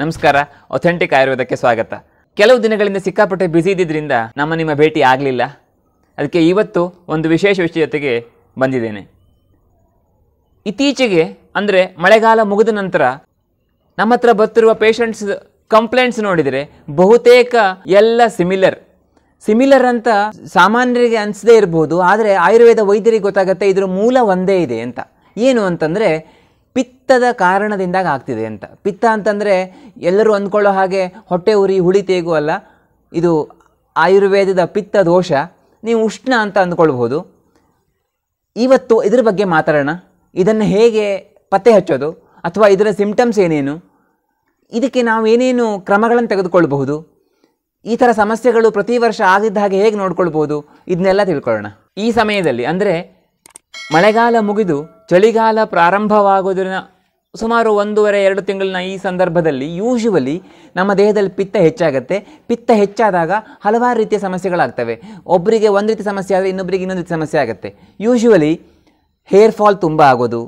ನಮಸ್ಕಾರ ಅಥೆಂಟಿಕ್ ಆಯುರ್ವೇದಕ್ಕೆ ಸ್ವಾಗತ ಕೆಲವು ದಿನಗಳಿಂದ ಸಿಕ್ಕಾಪಟ್ಟೆ ಬ್ಯುಸಿ ಇದ್ದಿದ್ದರಿಂದ ನಮ್ಮ ನಿಮ್ಮ ಭೇಟಿ ಆಗಲಿಲ್ಲ ಅದಕ್ಕೆ ಇವತ್ತು ಒಂದು ವಿಶೇಷ ವಿಷಯ ಜೊತೆಗೆ ಬಂದಿದ್ದೇನೆ ಇತ್ತೀಚೆಗೆ ಅಂದರೆ ಮಳೆಗಾಲ ಮುಗಿದ ನಂತರ ನಮ್ಮ ಹತ್ರ ಬರ್ತಿರುವ ಪೇಷಂಟ್ಸ್ ಕಂಪ್ಲೇಂಟ್ಸ್ ನೋಡಿದರೆ ಬಹುತೇಕ ಎಲ್ಲ ಸಿಮಿಲರ್ ಸಿಮಿಲರ್ ಅಂತ ಸಾಮಾನ್ಯರಿಗೆ ಅನಿಸದೇ ಇರಬಹುದು ಆದರೆ ಆಯುರ್ವೇದ ವೈದ್ಯರಿಗೆ ಗೊತ್ತಾಗುತ್ತೆ ಇದರ ಮೂಲ ಒಂದೇ ಇದೆ ಅಂತ ಏನು ಅಂತಂದರೆ ಪಿತ್ತದ ಕಾರಣದಿಂದಾಗಿ ಆಗ್ತಿದೆ ಅಂತ ಪಿತ್ತ ಅಂತಂದರೆ ಎಲ್ಲರೂ ಅಂದ್ಕೊಳ್ಳೋ ಹಾಗೆ ಹೊಟ್ಟೆ ಉರಿ ಹುಳಿ ತೇಗು ಅಲ್ಲ ಇದು ಆಯುರ್ವೇದದ ಪಿತ್ತ ದೋಷ ನೀವು ಉಷ್ಣ ಅಂತ ಅಂದ್ಕೊಳ್ಬಹುದು ಇವತ್ತು ಇದ್ರ ಬಗ್ಗೆ ಮಾತಾಡೋಣ ಇದನ್ನು ಹೇಗೆ ಪತ್ತೆ ಹಚ್ಚೋದು ಅಥವಾ ಇದರ ಸಿಂಪ್ಟಮ್ಸ್ ಏನೇನು ಇದಕ್ಕೆ ನಾವು ಏನೇನು ಕ್ರಮಗಳನ್ನು ತೆಗೆದುಕೊಳ್ಬಹುದು ಈ ಥರ ಸಮಸ್ಯೆಗಳು ಪ್ರತಿ ವರ್ಷ ಆಗಿದ್ದ ಹಾಗೆ ಹೇಗೆ ನೋಡ್ಕೊಳ್ಬೋದು ಇದನ್ನೆಲ್ಲ ತಿಳ್ಕೊಳ್ಳೋಣ ಈ ಸಮಯದಲ್ಲಿ ಅಂದರೆ ಮಳೆಗಾಲ ಮುಗಿದು ಚಳಿಗಾಲ ಪ್ರಾರಂಭವಾಗೋದ್ರಿಂದ ಸುಮಾರು ಒಂದೂವರೆ ಎರಡು ತಿಂಗಳಿನ ಈ ಸಂದರ್ಭದಲ್ಲಿ ಯೂಶುವಲಿ ನಮ್ಮ ದೇಹದಲ್ಲಿ ಪಿತ್ತ ಹೆಚ್ಚಾಗುತ್ತೆ ಪಿತ್ತ ಹೆಚ್ಚಾದಾಗ ಹಲವಾರು ರೀತಿಯ ಸಮಸ್ಯೆಗಳಾಗ್ತವೆ ಒಬ್ಬರಿಗೆ ಒಂದು ರೀತಿ ಸಮಸ್ಯೆ ಆದರೆ ಇನ್ನೊಬ್ಬರಿಗೆ ಇನ್ನೊಂದು ರೀತಿ ಸಮಸ್ಯೆ ಆಗುತ್ತೆ ಯೂಶುವಲಿ ಹೇರ್ ಫಾಲ್ ತುಂಬ ಆಗೋದು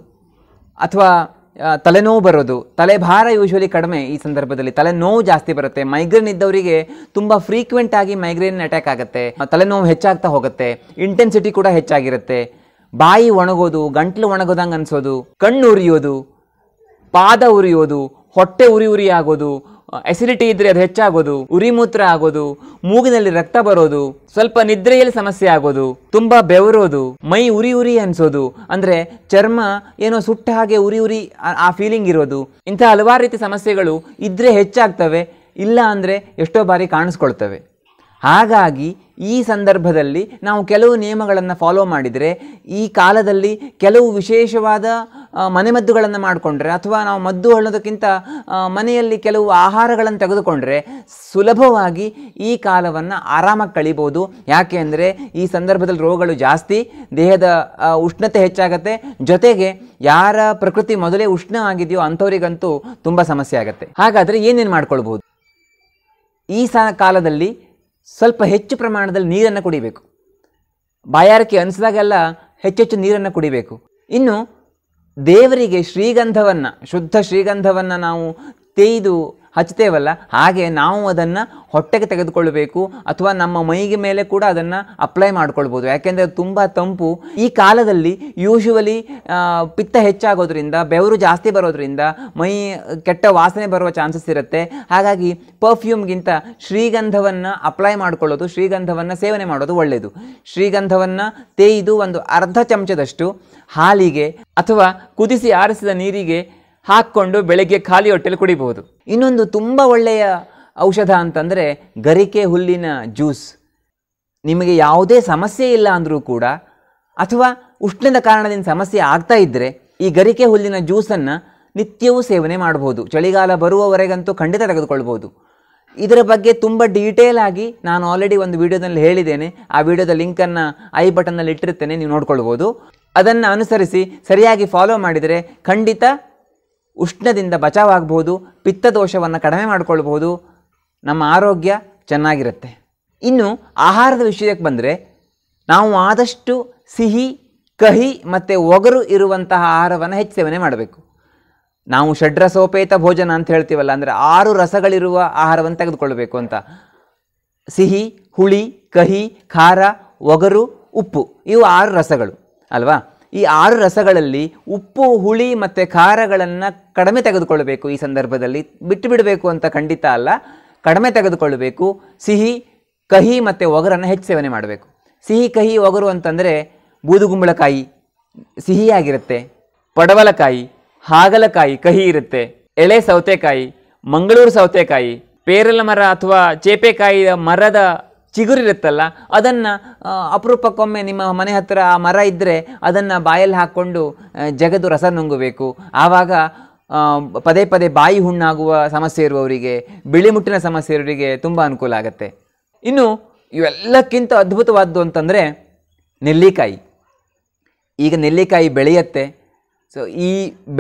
ಅಥವಾ ತಲೆನೋವು ಬರೋದು ತಲೆ ಭಾರ ಯೂಶ್ವಲಿ ಕಡಿಮೆ ಈ ಸಂದರ್ಭದಲ್ಲಿ ತಲೆನೋವು ಜಾಸ್ತಿ ಬರುತ್ತೆ ಮೈಗ್ರೇನ್ ಇದ್ದವರಿಗೆ ತುಂಬ ಫ್ರೀಕ್ವೆಂಟ್ ಆಗಿ ಮೈಗ್ರೇನ್ ಅಟ್ಯಾಕ್ ಆಗುತ್ತೆ ತಲೆನೋವು ಹೆಚ್ಚಾಗ್ತಾ ಹೋಗುತ್ತೆ ಇಂಟೆನ್ಸಿಟಿ ಕೂಡ ಹೆಚ್ಚಾಗಿರುತ್ತೆ ಬಾಯಿ ಒಣಗೋದು ಗಂಟ್ಲು ಒಣಗೋದಂಗೆ ಅನಿಸೋದು ಕಣ್ಣು ಉರಿಯೋದು ಪಾದ ಉರಿಯೋದು ಹೊಟ್ಟೆ ಉರಿ ಉರಿ ಆಗೋದು ಎಸಿಡಿಟಿ ಇದ್ದರೆ ಅದು ಹೆಚ್ಚಾಗೋದು ಉರಿ ಮೂತ್ರ ಆಗೋದು ಮೂಗಿನಲ್ಲಿ ರಕ್ತ ಬರೋದು ಸ್ವಲ್ಪ ನಿದ್ರೆಯಲ್ಲಿ ಸಮಸ್ಯೆ ಆಗೋದು ತುಂಬ ಬೆವರೋದು ಮೈ ಉರಿ ಉರಿ ಅನಿಸೋದು ಅಂದರೆ ಚರ್ಮ ಏನೋ ಸುಟ್ಟ ಹಾಗೆ ಉರಿ ಉರಿ ಆ ಫೀಲಿಂಗ್ ಇರೋದು ಇಂಥ ಹಲವಾರು ರೀತಿ ಸಮಸ್ಯೆಗಳು ಇದ್ದರೆ ಹೆಚ್ಚಾಗ್ತವೆ ಇಲ್ಲ ಅಂದರೆ ಎಷ್ಟೋ ಬಾರಿ ಕಾಣಿಸ್ಕೊಳ್ತವೆ ಹಾಗಾಗಿ ಈ ಸಂದರ್ಭದಲ್ಲಿ ನಾವು ಕೆಲವು ನಿಯಮಗಳನ್ನು ಫಾಲೋ ಮಾಡಿದರೆ ಈ ಕಾಲದಲ್ಲಿ ಕೆಲವು ವಿಶೇಷವಾದ ಮನೆಮದ್ದುಗಳನ್ನು ಮಾಡಿಕೊಂಡ್ರೆ ಅಥವಾ ನಾವು ಮದ್ದು ಹೇಳೋದಕ್ಕಿಂತ ಮನೆಯಲ್ಲಿ ಕೆಲವು ಆಹಾರಗಳನ್ನು ತೆಗೆದುಕೊಂಡ್ರೆ ಸುಲಭವಾಗಿ ಈ ಕಾಲವನ್ನು ಆರಾಮಾಗಿ ಕಳಿಬೋದು ಯಾಕೆ ಅಂದರೆ ಈ ಸಂದರ್ಭದಲ್ಲಿ ರೋಗಗಳು ಜಾಸ್ತಿ ದೇಹದ ಉಷ್ಣತೆ ಹೆಚ್ಚಾಗುತ್ತೆ ಜೊತೆಗೆ ಯಾರ ಪ್ರಕೃತಿ ಮೊದಲೇ ಉಷ್ಣ ಆಗಿದೆಯೋ ಅಂಥವರಿಗಂತೂ ತುಂಬ ಸಮಸ್ಯೆ ಆಗುತ್ತೆ ಹಾಗಾದರೆ ಏನೇನು ಮಾಡ್ಕೊಳ್ಬೋದು ಈ ಸ ಕಾಲದಲ್ಲಿ ಸ್ವಲ್ಪ ಹೆಚ್ಚು ಪ್ರಮಾಣದಲ್ಲಿ ನೀರನ್ನು ಕುಡಿಬೇಕು ಬಾಯಾರಿಕೆ ಅನಿಸಿದಾಗೆಲ್ಲ ಹೆಚ್ಚೆಚ್ಚು ನೀರನ್ನು ಕುಡಿಬೇಕು ಇನ್ನು ದೇವರಿಗೆ ಶ್ರೀಗಂಧವನ್ನು ಶುದ್ಧ ಶ್ರೀಗಂಧವನ್ನು ನಾವು ತೇಯ್ದು ಹಚ್ತೇವಲ್ಲ ಹಾಗೆ ನಾವು ಅದನ್ನು ಹೊಟ್ಟೆಗೆ ತೆಗೆದುಕೊಳ್ಬೇಕು ಅಥವಾ ನಮ್ಮ ಮೈಗೆ ಮೇಲೆ ಕೂಡ ಅದನ್ನು ಅಪ್ಲೈ ಮಾಡ್ಕೊಳ್ಬೋದು ಯಾಕೆಂದರೆ ತುಂಬ ತಂಪು ಈ ಕಾಲದಲ್ಲಿ ಯೂಶುವಲಿ ಪಿತ್ತ ಹೆಚ್ಚಾಗೋದ್ರಿಂದ ಬೆವರು ಜಾಸ್ತಿ ಬರೋದ್ರಿಂದ ಮೈ ಕೆಟ್ಟ ವಾಸನೆ ಬರುವ ಚಾನ್ಸಸ್ ಇರುತ್ತೆ ಹಾಗಾಗಿ ಪರ್ಫ್ಯೂಮ್ಗಿಂತ ಶ್ರೀಗಂಧವನ್ನು ಅಪ್ಲೈ ಮಾಡಿಕೊಳ್ಳೋದು ಶ್ರೀಗಂಧವನ್ನು ಸೇವನೆ ಮಾಡೋದು ಒಳ್ಳೆಯದು ಶ್ರೀಗಂಧವನ್ನು ತೇಯ್ದು ಒಂದು ಅರ್ಧ ಚಮಚದಷ್ಟು ಹಾಲಿಗೆ ಅಥವಾ ಕುದಿಸಿ ಆರಿಸಿದ ನೀರಿಗೆ ಹಾಕ್ಕೊಂಡು ಬೆಳಗ್ಗೆ ಖಾಲಿ ಹೊಟ್ಟೆಲಿ ಕುಡಿಬಹುದು ಇನ್ನೊಂದು ತುಂಬ ಒಳ್ಳೆಯ ಔಷಧ ಅಂತಂದರೆ ಗರಿಕೆ ಹುಲ್ಲಿನ ಜ್ಯೂಸ್ ನಿಮಗೆ ಯಾವುದೇ ಸಮಸ್ಯೆ ಇಲ್ಲ ಅಂದರೂ ಕೂಡ ಅಥವಾ ಉಷ್ಣದ ಕಾರಣದಿಂದ ಸಮಸ್ಯೆ ಆಗ್ತಾ ಇದ್ದರೆ ಈ ಗರಿಕೆ ಹುಲ್ಲಿನ ಜ್ಯೂಸನ್ನು ನಿತ್ಯವೂ ಸೇವನೆ ಮಾಡಬಹುದು ಚಳಿಗಾಲ ಬರುವವರೆಗಂತೂ ಖಂಡಿತ ತೆಗೆದುಕೊಳ್ಬೋದು ಇದರ ಬಗ್ಗೆ ತುಂಬ ಡೀಟೇಲ್ ಆಗಿ ನಾನು ಆಲ್ರೆಡಿ ಒಂದು ವಿಡಿಯೋದಲ್ಲಿ ಹೇಳಿದ್ದೇನೆ ಆ ವಿಡಿಯೋದ ಲಿಂಕನ್ನು ಐ ಬಟನ್ನಲ್ಲಿ ಇಟ್ಟಿರ್ತೇನೆ ನೀವು ನೋಡ್ಕೊಳ್ಬೋದು ಅದನ್ನು ಅನುಸರಿಸಿ ಸರಿಯಾಗಿ ಫಾಲೋ ಮಾಡಿದರೆ ಖಂಡಿತ ಉಷ್ಣದಿಂದ ಬಚಾವಾಗಬಹುದು ಪಿತ್ತದೋಷವನ್ನು ಕಡಿಮೆ ಮಾಡಿಕೊಳ್ಬೋದು ನಮ್ಮ ಆರೋಗ್ಯ ಚೆನ್ನಾಗಿರುತ್ತೆ ಇನ್ನು ಆಹಾರದ ವಿಷಯಕ್ಕೆ ಬಂದರೆ ನಾವು ಆದಷ್ಟು ಸಿಹಿ ಕಹಿ ಮತ್ತು ಒಗರು ಇರುವಂತಹ ಆಹಾರವನ್ನು ಹೆಚ್ಚು ಸೇವನೆ ಮಾಡಬೇಕು ನಾವು ಷಡ್ರಸೋಪೇತ ಭೋಜನ ಅಂತ ಹೇಳ್ತೀವಲ್ಲ ಅಂದರೆ ಆರು ರಸಗಳಿರುವ ಆಹಾರವನ್ನು ತೆಗೆದುಕೊಳ್ಬೇಕು ಅಂತ ಸಿಹಿ ಹುಳಿ ಕಹಿ ಖಾರ ಒಗರು ಉಪ್ಪು ಇವು ಆರು ರಸಗಳು ಅಲ್ವಾ ಈ ಆರು ರಸಗಳಲ್ಲಿ ಉಪ್ಪು ಹುಳಿ ಮತ್ತು ಖಾರಗಳನ್ನು ಕಡಿಮೆ ತೆಗೆದುಕೊಳ್ಳಬೇಕು ಈ ಸಂದರ್ಭದಲ್ಲಿ ಬಿಟ್ಟು ಬಿಡಬೇಕು ಅಂತ ಖಂಡಿತ ಅಲ್ಲ ಕಡಿಮೆ ತೆಗೆದುಕೊಳ್ಳಬೇಕು ಸಿಹಿ ಕಹಿ ಮತ್ತು ಒಗರನ್ನು ಹೆಚ್ಚು ಸೇವನೆ ಮಾಡಬೇಕು ಸಿಹಿ ಕಹಿ ಒಗರು ಅಂತಂದರೆ ಬೂದುಗುಂಬಳಕಾಯಿ ಸಿಹಿಯಾಗಿರುತ್ತೆ ಪಡವಲಕಾಯಿ ಹಾಗಲಕಾಯಿ ಕಹಿ ಇರುತ್ತೆ ಎಳೆ ಸೌತೆಕಾಯಿ ಮಂಗಳೂರು ಸೌತೆಕಾಯಿ ಪೇರಲ ಮರ ಅಥವಾ ಚೇಪೆಕಾಯಿಯ ಮರದ ಚಿಗುರಿರುತ್ತಲ್ಲ ಅದನ್ನು ಅಪರೂಪಕ್ಕೊಮ್ಮೆ ನಿಮ್ಮ ಮನೆ ಹತ್ತಿರ ಆ ಮರ ಇದ್ದರೆ ಅದನ್ನು ಬಾಯಲ್ಲಿ ಹಾಕ್ಕೊಂಡು ಜಗದು ರಸ ನುಂಗಬೇಕು ಆವಾಗ ಪದೇ ಪದೇ ಬಾಯಿ ಹುಣ್ಣಾಗುವ ಸಮಸ್ಯೆ ಇರುವವರಿಗೆ ಬಿಳಿ ಮುಟ್ಟಿನ ಸಮಸ್ಯೆ ಇರೋರಿಗೆ ತುಂಬ ಅನುಕೂಲ ಆಗುತ್ತೆ ಇನ್ನು ಇವೆಲ್ಲಕ್ಕಿಂತ ಅದ್ಭುತವಾದ್ದು ಅಂತಂದರೆ ನೆಲ್ಲಿಕಾಯಿ ಈಗ ನೆಲ್ಲಿಕಾಯಿ ಬೆಳೆಯತ್ತೆ ಸೊ ಈ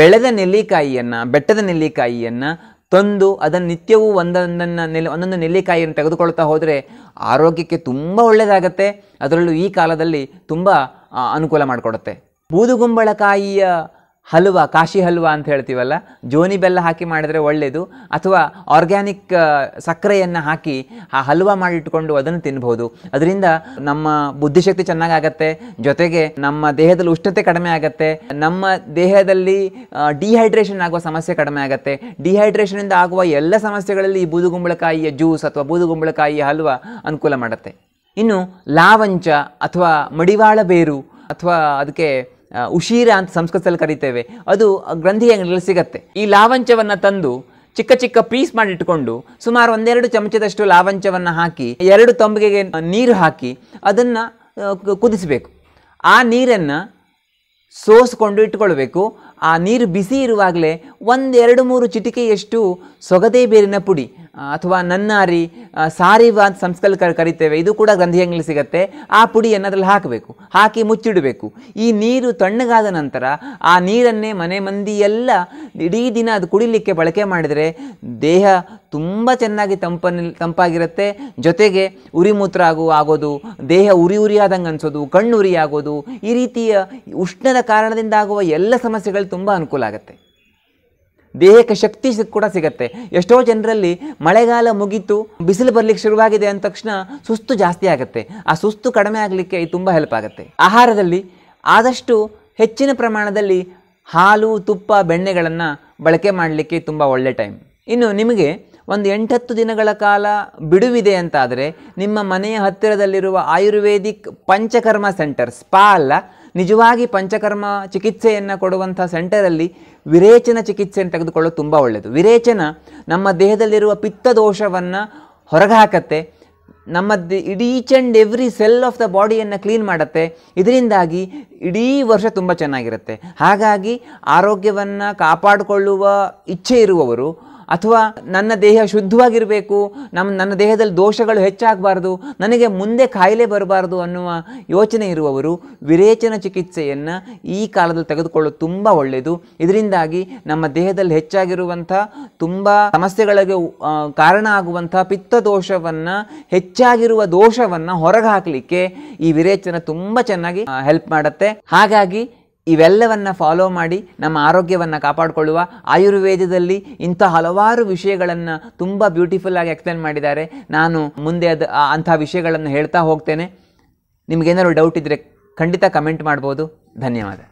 ಬೆಳೆದ ನೆಲ್ಲಿಕಾಯಿಯನ್ನು ಬೆಟ್ಟದ ನೆಲ್ಲಿಕಾಯಿಯನ್ನು ತಂದು ಅದನ್ನು ನಿತ್ಯವೂ ಒಂದೊಂದನ್ನು ನೆಲೆ ಒಂದೊಂದು ನೆಲ್ಲಿಕಾಯಿಯನ್ನು ತೆಗೆದುಕೊಳ್ತಾ ಹೋದರೆ ಆರೋಗ್ಯಕ್ಕೆ ತುಂಬ ಒಳ್ಳೆಯದಾಗತ್ತೆ ಅದರಲ್ಲೂ ಈ ಕಾಲದಲ್ಲಿ ತುಂಬ ಅನುಕೂಲ ಮಾಡಿಕೊಡುತ್ತೆ ಬೂದುಗುಂಬಳಕಾಯಿಯ ಹಲ್ವ ಕಾಶಿ ಹಲ್ವಾ ಅಂತ ಹೇಳ್ತೀವಲ್ಲ ಜೋನಿ ಬೆಲ್ಲ ಹಾಕಿ ಮಾಡಿದರೆ ಒಳ್ಳೆಯದು ಅಥವಾ ಆರ್ಗ್ಯಾನಿಕ್ ಸಕ್ಕರೆಯನ್ನು ಹಾಕಿ ಆ ಹಲ್ವ ಮಾಡಿಟ್ಕೊಂಡು ಅದನ್ನು ತಿನ್ಬೋದು ಅದರಿಂದ ನಮ್ಮ ಬುದ್ಧಿಶಕ್ತಿ ಚೆನ್ನಾಗಾಗತ್ತೆ ಜೊತೆಗೆ ನಮ್ಮ ದೇಹದಲ್ಲಿ ಉಷ್ಣತೆ ಕಡಿಮೆ ಆಗತ್ತೆ ನಮ್ಮ ದೇಹದಲ್ಲಿ ಡಿಹೈಡ್ರೇಷನ್ ಆಗುವ ಸಮಸ್ಯೆ ಕಡಿಮೆ ಆಗುತ್ತೆ ಡಿಹೈಡ್ರೇಷನಿಂದ ಆಗುವ ಎಲ್ಲ ಸಮಸ್ಯೆಗಳಲ್ಲಿ ಈ ಬೂದುಗುಂಬಳಕಾಯಿಯ ಜ್ಯೂಸ್ ಅಥವಾ ಬೂದುಗುಂಬಳಕಾಯಿಯ ಹಲ್ವಾ ಅನುಕೂಲ ಮಾಡುತ್ತೆ ಇನ್ನು ಲಾವಂಚ ಅಥವಾ ಮಡಿವಾಳ ಬೇರು ಅಥವಾ ಅದಕ್ಕೆ ಉಶೀರ ಅಂತ ಸಂಸ್ಕೃತದಲ್ಲಿ ಕರಿತೇವೆ ಅದು ಗ್ರಂಥಿ ಅಂಗಡಿಯಲ್ಲಿ ಸಿಗತ್ತೆ ಈ ಲಾವಂಚವನ್ನು ತಂದು ಚಿಕ್ಕ ಚಿಕ್ಕ ಪೀಸ್ ಮಾಡಿಟ್ಕೊಂಡು ಸುಮಾರು ಒಂದೆರಡು ಚಮಚದಷ್ಟು ಲಾವಂಚವನ್ನು ಹಾಕಿ ಎರಡು ತಂಬಿಗೆಗೆ ನೀರು ಹಾಕಿ ಅದನ್ನು ಕುದಿಸಬೇಕು ಆ ನೀರನ್ನು ಸೋಸ್ಕೊಂಡು ಇಟ್ಕೊಳ್ಬೇಕು ಆ ನೀರು ಬಿಸಿ ಇರುವಾಗಲೇ ಒಂದೆರಡು ಮೂರು ಚಿಟಿಕೆಯಷ್ಟು ಸೊಗದೆ ಬೇರಿನ ಪುಡಿ ಅಥವಾ ನನ್ನಾರಿ ಸಾರಿವ ಅಂತ ಸಂಸ್ಕಲ್ ಕರಿತೇವೆ ಇದು ಕೂಡ ಗ್ರಂಥಿಯಂಗಲಿ ಸಿಗುತ್ತೆ ಆ ಪುಡಿಯನ್ನು ಅದರಲ್ಲಿ ಹಾಕಬೇಕು ಹಾಕಿ ಮುಚ್ಚಿಡಬೇಕು ಈ ನೀರು ತಣ್ಣಗಾದ ನಂತರ ಆ ನೀರನ್ನೇ ಮನೆ ಮಂದಿಯೆಲ್ಲ ಇಡೀ ದಿನ ಅದು ಕುಡಿಲಿಕ್ಕೆ ಬಳಕೆ ಮಾಡಿದರೆ ದೇಹ ತುಂಬ ಚೆನ್ನಾಗಿ ತಂಪನ್ನ ತಂಪಾಗಿರುತ್ತೆ ಜೊತೆಗೆ ಉರಿ ಮೂತ್ರ ಆಗೋ ಆಗೋದು ದೇಹ ಉರಿ ಆದಂಗೆ ಅನಿಸೋದು ಕಣ್ಣು ಉರಿ ಆಗೋದು ಈ ರೀತಿಯ ಉಷ್ಣದ ಕಾರಣದಿಂದ ಆಗುವ ಎಲ್ಲ ಸಮಸ್ಯೆಗಳು ತುಂಬ ಅನುಕೂಲ ಆಗುತ್ತೆ ದೇಹಕ್ಕೆ ಶಕ್ತಿ ಕೂಡ ಸಿಗತ್ತೆ ಎಷ್ಟೋ ಜನರಲ್ಲಿ ಮಳೆಗಾಲ ಮುಗಿತು ಬಿಸಿಲು ಬರಲಿಕ್ಕೆ ಶುರುವಾಗಿದೆ ಅಂದ ತಕ್ಷಣ ಸುಸ್ತು ಜಾಸ್ತಿ ಆಗುತ್ತೆ ಆ ಸುಸ್ತು ಕಡಿಮೆ ಆಗಲಿಕ್ಕೆ ಇದು ತುಂಬ ಹೆಲ್ಪ್ ಆಗುತ್ತೆ ಆಹಾರದಲ್ಲಿ ಆದಷ್ಟು ಹೆಚ್ಚಿನ ಪ್ರಮಾಣದಲ್ಲಿ ಹಾಲು ತುಪ್ಪ ಬೆಣ್ಣೆಗಳನ್ನು ಬಳಕೆ ಮಾಡಲಿಕ್ಕೆ ತುಂಬ ಒಳ್ಳೆ ಟೈಮ್ ಇನ್ನು ನಿಮಗೆ ಒಂದು ಎಂಟತ್ತು ದಿನಗಳ ಕಾಲ ಬಿಡುವಿದೆ ಅಂತಾದರೆ ನಿಮ್ಮ ಮನೆಯ ಹತ್ತಿರದಲ್ಲಿರುವ ಆಯುರ್ವೇದಿಕ್ ಪಂಚಕರ್ಮ ಸೆಂಟರ್ ಸ್ಪಾ ಅಲ್ಲ ನಿಜವಾಗಿ ಪಂಚಕರ್ಮ ಚಿಕಿತ್ಸೆಯನ್ನು ಕೊಡುವಂಥ ಸೆಂಟರಲ್ಲಿ ವಿರೇಚನ ಚಿಕಿತ್ಸೆಯನ್ನು ತೆಗೆದುಕೊಳ್ಳೋದು ತುಂಬ ಒಳ್ಳೆಯದು ವಿರೇಚನ ನಮ್ಮ ದೇಹದಲ್ಲಿರುವ ಪಿತ್ತದೋಷವನ್ನು ಹೊರಗೆ ಹಾಕತ್ತೆ ನಮ್ಮ ಇಡೀ each and every cell of the ಬಾಡಿಯನ್ನು ಕ್ಲೀನ್ ಮಾಡುತ್ತೆ ಇದರಿಂದಾಗಿ ಇಡೀ ವರ್ಷ ತುಂಬ ಚೆನ್ನಾಗಿರುತ್ತೆ ಹಾಗಾಗಿ ಆರೋಗ್ಯವನ್ನು ಕಾಪಾಡಿಕೊಳ್ಳುವ ಇಚ್ಛೆ ಇರುವವರು ಅಥವಾ ನನ್ನ ದೇಹ ಶುದ್ಧವಾಗಿರಬೇಕು ನಮ್ಮ ನನ್ನ ದೇಹದಲ್ಲಿ ದೋಷಗಳು ಹೆಚ್ಚಾಗಬಾರ್ದು ನನಗೆ ಮುಂದೆ ಕಾಯಿಲೆ ಬರಬಾರ್ದು ಅನ್ನುವ ಯೋಚನೆ ಇರುವವರು ವಿರೇಚನ ಚಿಕಿತ್ಸೆಯನ್ನು ಈ ಕಾಲದಲ್ಲಿ ತೆಗೆದುಕೊಳ್ಳೋದು ತುಂಬ ಒಳ್ಳೆಯದು ಇದರಿಂದಾಗಿ ನಮ್ಮ ದೇಹದಲ್ಲಿ ಹೆಚ್ಚಾಗಿರುವಂಥ ತುಂಬ ಸಮಸ್ಯೆಗಳಿಗೆ ಕಾರಣ ಆಗುವಂಥ ಪಿತ್ತ ದೋಷವನ್ನು ಹೆಚ್ಚಾಗಿರುವ ದೋಷವನ್ನು ಹೊರಗೆ ಹಾಕಲಿಕ್ಕೆ ಈ ವಿರೇಚನ ತುಂಬ ಚೆನ್ನಾಗಿ ಹೆಲ್ಪ್ ಮಾಡುತ್ತೆ ಹಾಗಾಗಿ ಇವೆಲ್ಲವನ್ನು ಫಾಲೋ ಮಾಡಿ ನಮ್ಮ ಆರೋಗ್ಯವನ್ನು ಕಾಪಾಡಿಕೊಳ್ಳುವ ಆಯುರ್ವೇದದಲ್ಲಿ ಇಂಥ ಹಲವಾರು ವಿಷಯಗಳನ್ನು ತುಂಬ ಬ್ಯೂಟಿಫುಲ್ಲಾಗಿ ಎಕ್ಸ್ಪ್ಲೇನ್ ಮಾಡಿದ್ದಾರೆ ನಾನು ಮುಂದೆ ಅದು ಅಂಥ ವಿಷಯಗಳನ್ನು ಹೇಳ್ತಾ ಹೋಗ್ತೇನೆ ನಿಮಗೇನಾದ್ರು ಡೌಟ್ ಇದ್ದರೆ ಖಂಡಿತ ಕಮೆಂಟ್ ಮಾಡ್ಬೋದು ಧನ್ಯವಾದ